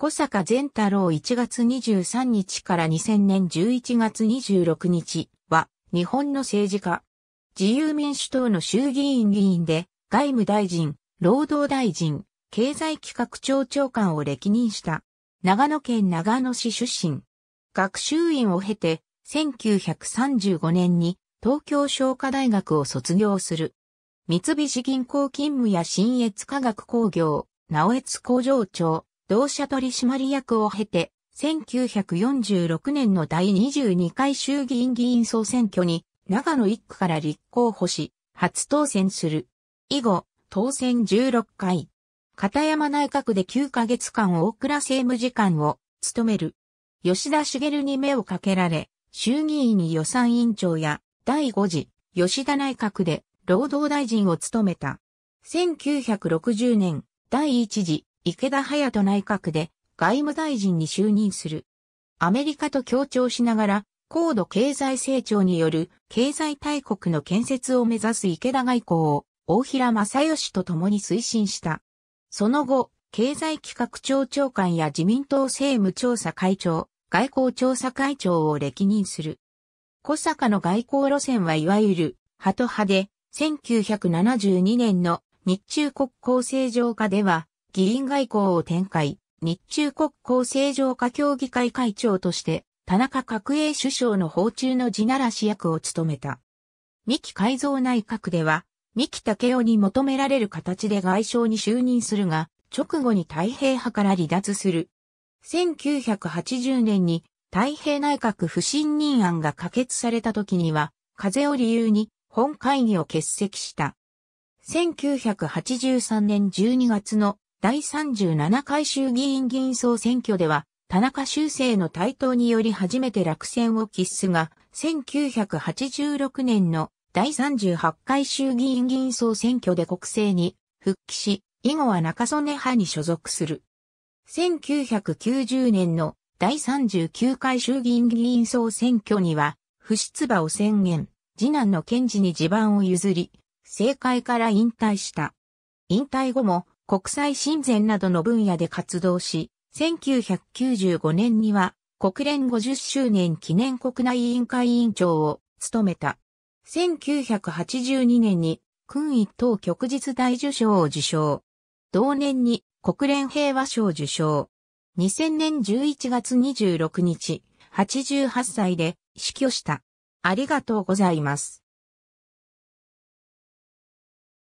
小坂善太郎1月23日から2000年11月26日は日本の政治家。自由民主党の衆議院議員で外務大臣、労働大臣、経済企画庁長官を歴任した。長野県長野市出身。学習院を経て1935年に東京商科大学を卒業する。三菱銀行勤務や新越化学工業、直越工場長、同社取締役を経て、1946年の第22回衆議院議員総選挙に、長野1区から立候補し、初当選する。以後、当選16回。片山内閣で9ヶ月間大倉政務次官を務める。吉田茂に目をかけられ、衆議院に予算委員長や第5次吉田内閣で労働大臣を務めた。1960年第1次池田隼人内閣で外務大臣に就任する。アメリカと協調しながら、高度経済成長による経済大国の建設を目指す池田外交を大平正義と共に推進した。その後、経済企画庁長官や自民党政務調査会長、外交調査会長を歴任する。小坂の外交路線はいわゆる、ハト派で、1972年の日中国交正常化では、議員外交を展開、日中国交正常化協議会会長として、田中角栄首相の訪中の地ならし役を務めた。三木改造内閣では、三木武雄に求められる形で外相に就任するが、直後に太平派から離脱する。1980年に太平内閣不信任案が可決された時には、風を理由に本会議を欠席した。1983年12月の第37回衆議院議員総選挙では、田中修正の台頭により初めて落選を喫すが、1986年の第38回衆議院議員総選挙で国政に復帰し、以後は中曽根派に所属する。1990年の第39回衆議院議員総選挙には、不出馬を宣言、次男の検事に地盤を譲り、政界から引退した。引退後も国際親善などの分野で活動し、1995年には国連50周年記念国内委員会委員長を務めた。1982年に君一等旭日大受賞を受賞。同年に国連平和賞受賞。2000年11月26日、88歳で死去した。ありがとうございます。